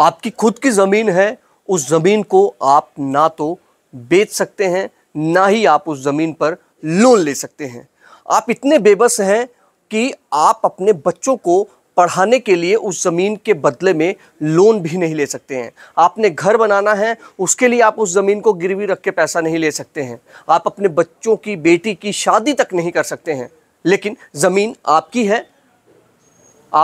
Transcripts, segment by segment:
आपकी खुद की ज़मीन है उस ज़मीन को आप ना तो बेच सकते हैं ना ही आप उस ज़मीन पर लोन ले सकते हैं आप इतने बेबस हैं कि आप अपने बच्चों को पढ़ाने के लिए उस ज़मीन के बदले में लोन भी नहीं ले सकते हैं आपने घर बनाना है उसके लिए आप उस ज़मीन को गिरवी रख के पैसा नहीं ले सकते हैं आप अपने बच्चों की बेटी की शादी तक नहीं कर सकते हैं लेकिन ज़मीन आपकी है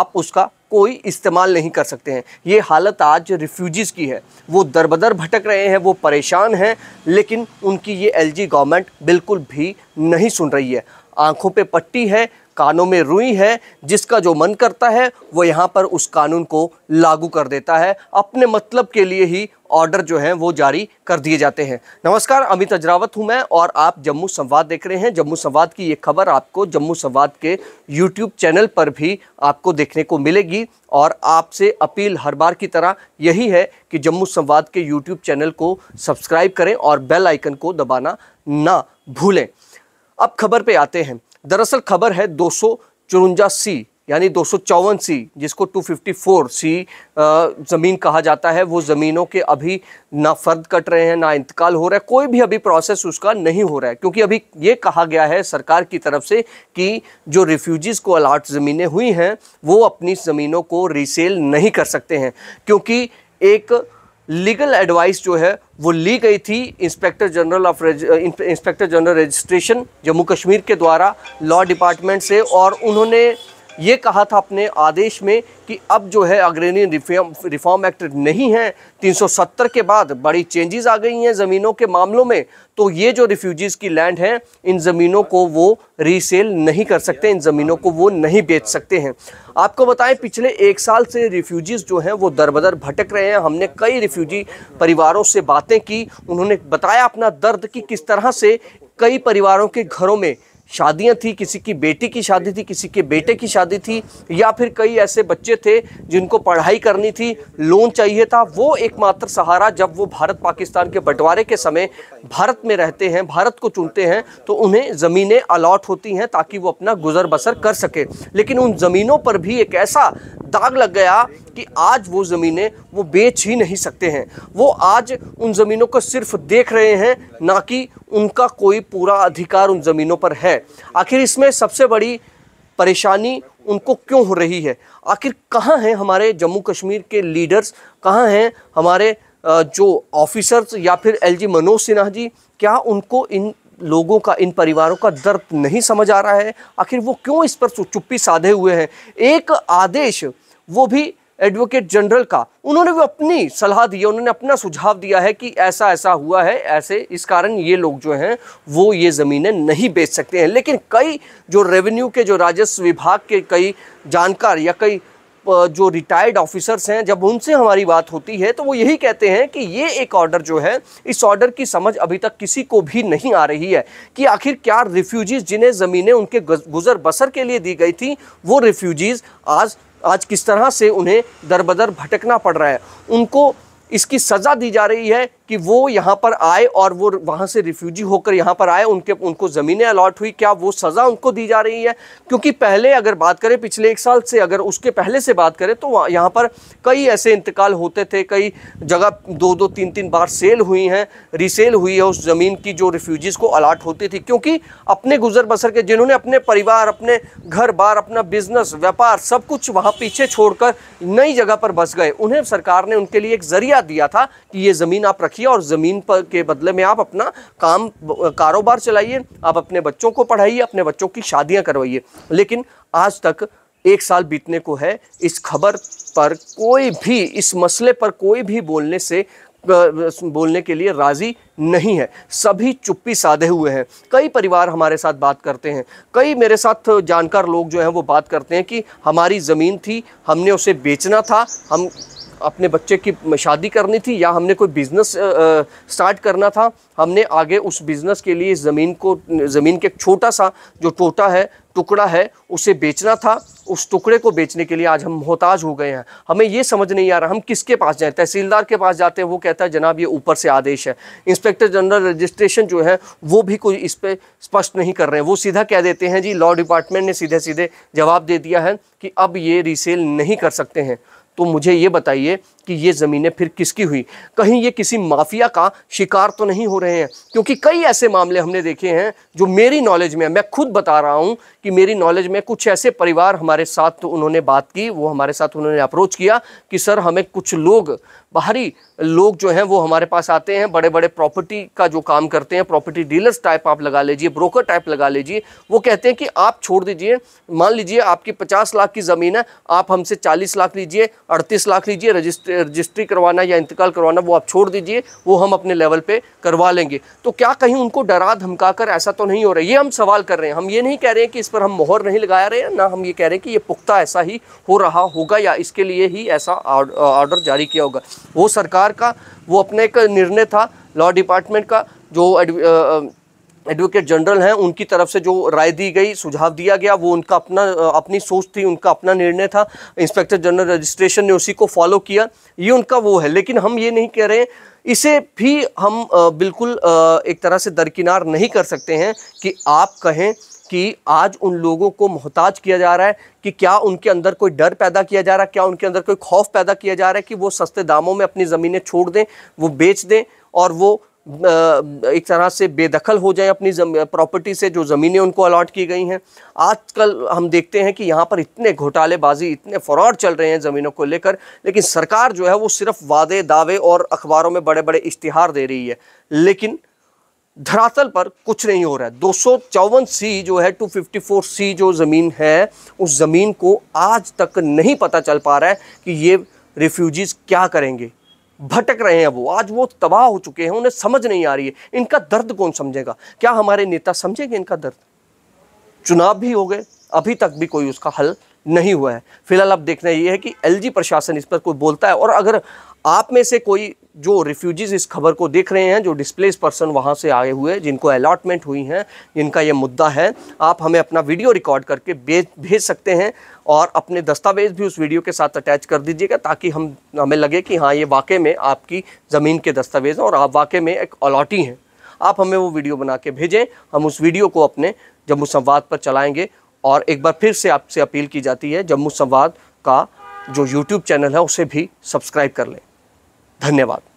आप उसका कोई इस्तेमाल नहीं कर सकते हैं ये हालत आज रिफ्यूजीज़ की है वो दरबदर भटक रहे हैं वो परेशान हैं लेकिन उनकी ये एलजी गवर्नमेंट बिल्कुल भी नहीं सुन रही है आंखों पे पट्टी है कानों में रुई है जिसका जो मन करता है वो यहाँ पर उस कानून को लागू कर देता है अपने मतलब के लिए ही ऑर्डर जो है वो जारी कर दिए जाते हैं नमस्कार अमित अजरावत हूँ मैं और आप जम्मू संवाद देख रहे हैं जम्मू संवाद की ये खबर आपको जम्मू संवाद के यूट्यूब चैनल पर भी आपको देखने को मिलेगी और आपसे अपील हर बार की तरह यही है कि जम्मू संवाद के यूट्यूब चैनल को सब्सक्राइब करें और बेल आइकन को दबाना ना भूलें अब खबर पे आते हैं दरअसल खबर है दो सी यानी दो सी जिसको 254 सी ज़मीन कहा जाता है वो ज़मीनों के अभी ना फर्द कट रहे हैं ना इंतकाल हो रहा है कोई भी अभी प्रोसेस उसका नहीं हो रहा है क्योंकि अभी ये कहा गया है सरकार की तरफ से कि जो रिफ्यूजीज़ को अलाट ज़मीनें हुई हैं वो अपनी ज़मीनों को रीसेल नहीं कर सकते हैं क्योंकि एक लीगल एडवाइस जो है वो ली गई थी inspector general of inspector general registration Jammu Kashmir के द्वारा लॉ डिपार्टमेंट से और उन्होंने ये कहा था अपने आदेश में कि अब जो है अग्रणी रिफॉर्म रिफॉर्म एक्ट नहीं है 370 के बाद बड़ी चेंजेस आ गई हैं ज़मीनों के मामलों में तो ये जो रिफ्यूजीज़ की लैंड है इन ज़मीनों को वो रीसेल नहीं कर सकते इन ज़मीनों को वो नहीं बेच सकते हैं आपको बताएं पिछले एक साल से रिफ्यूजीज़ जो हैं वो दर बदर भटक रहे हैं हमने कई रिफ्यूजी परिवारों से बातें की उन्होंने बताया अपना दर्द कि किस तरह से कई परिवारों के घरों में शादियां थी किसी की बेटी की शादी थी किसी के बेटे की शादी थी या फिर कई ऐसे बच्चे थे जिनको पढ़ाई करनी थी लोन चाहिए था वो एकमात्र सहारा जब वो भारत पाकिस्तान के बंटवारे के समय भारत में रहते हैं भारत को चुनते हैं तो उन्हें ज़मीनें अलॉट होती हैं ताकि वो अपना गुजर बसर कर सके लेकिन उन ज़मीनों पर भी एक ऐसा दाग लग गया कि आज वो ज़मीनें वो बेच ही नहीं सकते हैं वो आज उन ज़मीनों को सिर्फ देख रहे हैं ना कि उनका कोई पूरा अधिकार उन ज़मीनों पर है आखिर इसमें सबसे बड़ी परेशानी उनको क्यों हो रही है आखिर कहाँ हैं हमारे जम्मू कश्मीर के लीडर्स कहाँ हैं हमारे जो ऑफिसर्स या फिर एलजी मनोज सिन्हा जी क्या उनको इन लोगों का इन परिवारों का दर्द नहीं समझ आ रहा है आखिर वो क्यों इस पर चुप्पी साधे हुए हैं एक आदेश वो भी एडवोकेट जनरल का उन्होंने भी अपनी सलाह दी है उन्होंने अपना सुझाव दिया है कि ऐसा ऐसा हुआ है ऐसे इस कारण ये लोग जो हैं वो ये ज़मीनें नहीं बेच सकते हैं लेकिन कई जो रेवेन्यू के जो राजस्व विभाग के कई जानकार या कई जो रिटायर्ड ऑफिसर्स हैं जब उनसे हमारी बात होती है तो वो यही कहते हैं कि ये एक ऑर्डर जो है इस ऑर्डर की समझ अभी तक किसी को भी नहीं आ रही है कि आखिर क्या रिफ्यूजीज जिन्हें ज़मीनें उनके गुजर बसर के लिए दी गई थी वो रिफ्यूजीज आज आज किस तरह से उन्हें दरबदर भटकना पड़ रहा है उनको इसकी सज़ा दी जा रही है कि वो यहाँ पर आए और वो वहाँ से रिफ्यूजी होकर यहाँ पर आए उनके उनको ज़मीनें अलॉट हुई क्या वो सज़ा उनको दी जा रही है क्योंकि पहले अगर बात करें पिछले एक साल से अगर उसके पहले से बात करें तो यहाँ पर कई ऐसे इंतकाल होते थे कई जगह दो दो तीन तीन बार सेल हुई हैं रीसेल हुई है उस ज़मीन की जो रिफ्यूजीज़ को अलाट होती थी क्योंकि अपने गुजर बसर के जिन्होंने अपने परिवार अपने घर बार अपना बिजनेस व्यापार सब कुछ वहाँ पीछे छोड़कर नई जगह पर बस गए उन्हें सरकार ने उनके लिए एक ज़रिया रुपया दिया था कि ये ज़मीन आप रखिए और ज़मीन पर के बदले में आप अपना काम कारोबार चलाइए आप अपने बच्चों को पढ़ाइए अपने बच्चों की शादियाँ करवाइए लेकिन आज तक एक साल बीतने को है इस खबर पर कोई भी इस मसले पर कोई भी बोलने से बोलने के लिए राज़ी नहीं है सभी चुप्पी साधे हुए हैं कई परिवार हमारे साथ बात करते हैं कई मेरे साथ जानकार लोग जो हैं वो बात करते हैं कि हमारी ज़मीन थी हमने उसे बेचना था हम अपने बच्चे की शादी करनी थी या हमने कोई बिज़नेस स्टार्ट करना था हमने आगे उस बिज़नेस के लिए ज़मीन को ज़मीन के एक छोटा सा जो टोटा है टुकड़ा है उसे बेचना था उस टुकड़े को बेचने के लिए आज हम मोहताज हो गए हैं हमें ये समझ नहीं आ रहा हम किसके पास जाएं तहसीलदार के पास जाते हैं वो कहता है जनाब ये ऊपर से आदेश है इंस्पेक्टर जनरल रजिस्ट्रेशन जो है वो भी कोई इस पर स्पष्ट नहीं कर रहे हैं वो सीधा कह देते हैं जी लॉ डिपार्टमेंट ने सीधे सीधे जवाब दे दिया है कि अब ये रीसेल नहीं कर सकते हैं तो मुझे ये बताइए कि ये ज़मीनें फिर किसकी हुई कहीं ये किसी माफिया का शिकार तो नहीं हो रहे हैं क्योंकि कई ऐसे मामले हमने देखे हैं जो मेरी नॉलेज में मैं खुद बता रहा हूँ कि मेरी नॉलेज में कुछ ऐसे परिवार हमारे साथ तो उन्होंने बात की वो हमारे साथ उन्होंने अप्रोच किया कि सर हमें कुछ लोग बाहरी लोग जो हैं वो हमारे पास आते हैं बड़े बड़े प्रॉपर्टी का जो काम करते हैं प्रॉपर्टी डीलर्स टाइप आप लगा लीजिए ब्रोकर टाइप लगा लीजिए वो कहते हैं कि आप छोड़ दीजिए मान लीजिए आपकी पचास लाख की ज़मीन है आप हमसे चालीस लाख लीजिए अड़तीस लाख लीजिए रजिस्ट्रे रजिस्ट्री करवाना या इंतकाल करवाना वो आप छोड़ दीजिए वो हम अपने लेवल पे करवा लेंगे तो क्या कहीं उनको डरा धमका कर ऐसा तो नहीं हो रहा ये हम सवाल कर रहे हैं हम ये नहीं कह रहे हैं कि इस पर हम मोहर नहीं लगाया रहे हैं ना हम ये कह रहे हैं कि ये पुख्ता ऐसा ही हो रहा होगा या इसके लिए ही ऐसा ऑर्डर जारी किया होगा वो सरकार का वो अपने एक निर्णय था लॉ डिपार्टमेंट का जो एडवोकेट जनरल हैं उनकी तरफ से जो राय दी गई सुझाव दिया गया वो उनका अपना अपनी सोच थी उनका अपना निर्णय था इंस्पेक्टर जनरल रजिस्ट्रेशन ने उसी को फॉलो किया ये उनका वो है लेकिन हम ये नहीं कह रहे इसे भी हम बिल्कुल एक तरह से दरकिनार नहीं कर सकते हैं कि आप कहें कि आज उन लोगों को मोहताज किया जा रहा है कि क्या उनके अंदर कोई डर पैदा किया जा रहा है क्या उनके अंदर कोई खौफ पैदा किया जा रहा है कि वो सस्ते दामों में अपनी ज़मीनें छोड़ दें वो बेच दें और वो एक तरह से बेदखल हो जाए अपनी प्रॉपर्टी से जो ज़मीनें उनको अलाट की गई हैं आजकल हम देखते हैं कि यहाँ पर इतने घोटालेबाजी इतने फ्रॉड चल रहे हैं ज़मीनों को लेकर लेकिन सरकार जो है वो सिर्फ वादे दावे और अखबारों में बड़े बड़े इश्तिहार दे रही है लेकिन धरातल पर कुछ नहीं हो रहा है दो सी जो है 254 सी जो ज़मीन है उस ज़मीन को आज तक नहीं पता चल पा रहा है कि ये रिफ्यूजीज़ क्या करेंगे भटक रहे हैं वो आज वो तबाह हो चुके हैं उन्हें समझ नहीं आ रही है इनका दर्द कौन समझेगा क्या हमारे नेता समझेंगे इनका दर्द चुनाव भी हो गए अभी तक भी कोई उसका हल नहीं हुआ है फिलहाल अब देखना यह है कि एलजी प्रशासन इस पर कोई बोलता है और अगर आप में से कोई जो रिफ्यूजीज इस खबर को देख रहे हैं जो डिस्प्लेस पर्सन वहाँ से आए हुए जिनको अलॉटमेंट हुई हैं जिनका ये मुद्दा है आप हमें अपना वीडियो रिकॉर्ड करके भेज भेज सकते हैं और अपने दस्तावेज भी उस वीडियो के साथ अटैच कर दीजिएगा ताकि हम हमें लगे कि हाँ ये वाकई में आपकी ज़मीन के दस्तावेज हैं और आप वाकई में एक अलॉटी हैं आप हमें वो वीडियो बना के भेजें हम उस वीडियो को अपने जम्मू संवाद पर चलाएँगे और एक बार फिर से आपसे अपील की जाती है जम्मू संवाद का जो यूट्यूब चैनल है उसे भी सब्सक्राइब कर लें धन्यवाद